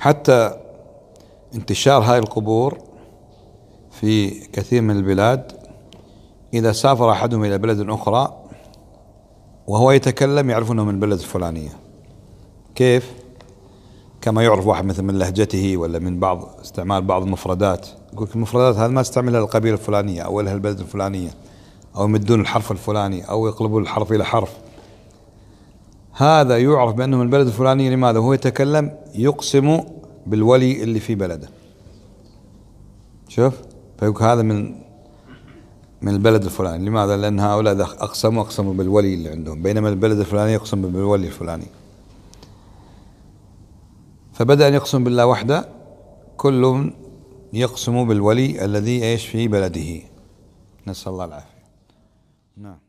حتى انتشار هاي القبور في كثير من البلاد إذا سافر أحدهم إلى بلد أخرى وهو يتكلم يعرفونه من بلد الفلانية كيف؟ كما يعرف واحد مثلا من لهجته ولا من بعض استعمال بعض المفردات يقول المفردات هذه ما استعملها القبيلة الفلانية أو البلد الفلانية أو يمدون الحرف الفلاني أو يقلبون الحرف إلى حرف هذا يعرف بأنه من البلد الفلاني لماذا وهو يتكلم يقسم بالولي اللي في بلده شوف فيقول هذا من من البلد الفلاني لماذا لأن هؤلاء أقسموا أقسموا بالولي اللي عندهم بينما البلد الفلاني يقسم بالولي الفلاني فبدأ أن يقسم بالله وحده كل يقسم بالولي الذي ايش في بلده نسأل الله العافية نعم